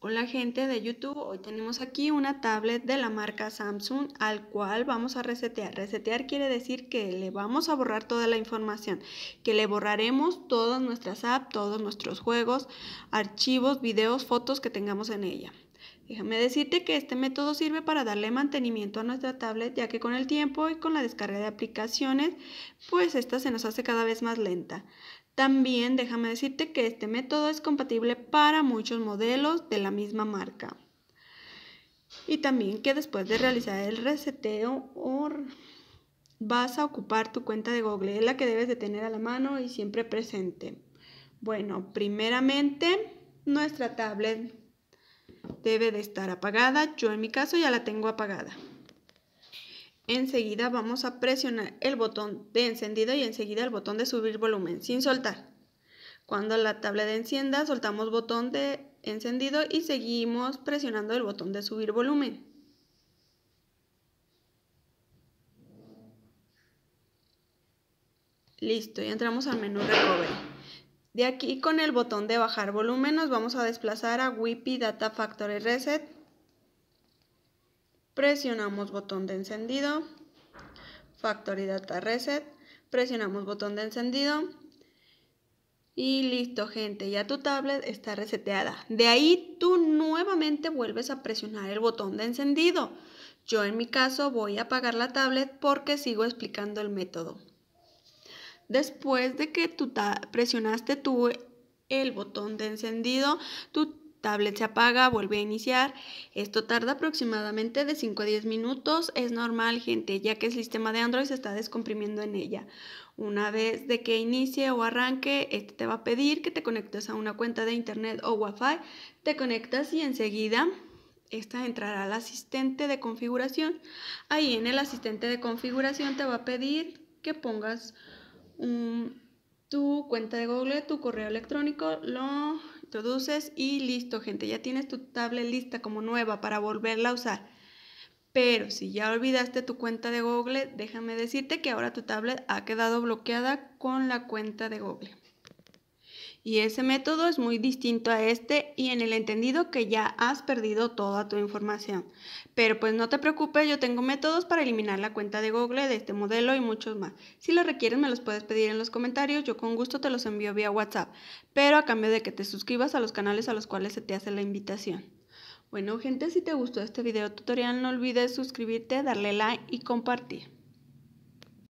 Hola gente de YouTube, hoy tenemos aquí una tablet de la marca Samsung al cual vamos a resetear. Resetear quiere decir que le vamos a borrar toda la información, que le borraremos todas nuestras apps, todos nuestros juegos, archivos, videos, fotos que tengamos en ella. Déjame decirte que este método sirve para darle mantenimiento a nuestra tablet, ya que con el tiempo y con la descarga de aplicaciones, pues esta se nos hace cada vez más lenta. También déjame decirte que este método es compatible para muchos modelos de la misma marca. Y también que después de realizar el reseteo vas a ocupar tu cuenta de Google, es la que debes de tener a la mano y siempre presente. Bueno, primeramente nuestra tablet debe de estar apagada. Yo en mi caso ya la tengo apagada. Enseguida vamos a presionar el botón de encendido y enseguida el botón de subir volumen sin soltar. Cuando la tabla de encienda, soltamos botón de encendido y seguimos presionando el botón de subir volumen. Listo, y entramos al menú Recovery. De aquí con el botón de bajar volumen nos vamos a desplazar a Wipi Data Factory Reset presionamos botón de encendido, Factory Data Reset, presionamos botón de encendido y listo gente, ya tu tablet está reseteada. De ahí tú nuevamente vuelves a presionar el botón de encendido. Yo en mi caso voy a apagar la tablet porque sigo explicando el método. Después de que tú presionaste tú el botón de encendido, tu tablet se apaga, vuelve a iniciar. Esto tarda aproximadamente de 5 a 10 minutos. Es normal, gente, ya que el sistema de Android se está descomprimiendo en ella. Una vez de que inicie o arranque, este te va a pedir que te conectes a una cuenta de internet o Wi-Fi. Te conectas y enseguida esta entrará al asistente de configuración. Ahí en el asistente de configuración te va a pedir que pongas tu cuenta de Google, tu correo electrónico, lo, introduces y listo, gente, ya tienes tu tablet lista como nueva para volverla a usar. Pero si ya olvidaste tu cuenta de Google, déjame decirte que ahora tu tablet ha quedado bloqueada con la cuenta de Google. Y ese método es muy distinto a este y en el entendido que ya has perdido toda tu información. Pero pues no te preocupes, yo tengo métodos para eliminar la cuenta de Google de este modelo y muchos más. Si lo requieres me los puedes pedir en los comentarios, yo con gusto te los envío vía WhatsApp, pero a cambio de que te suscribas a los canales a los cuales se te hace la invitación. Bueno gente, si te gustó este video tutorial no olvides suscribirte, darle like y compartir.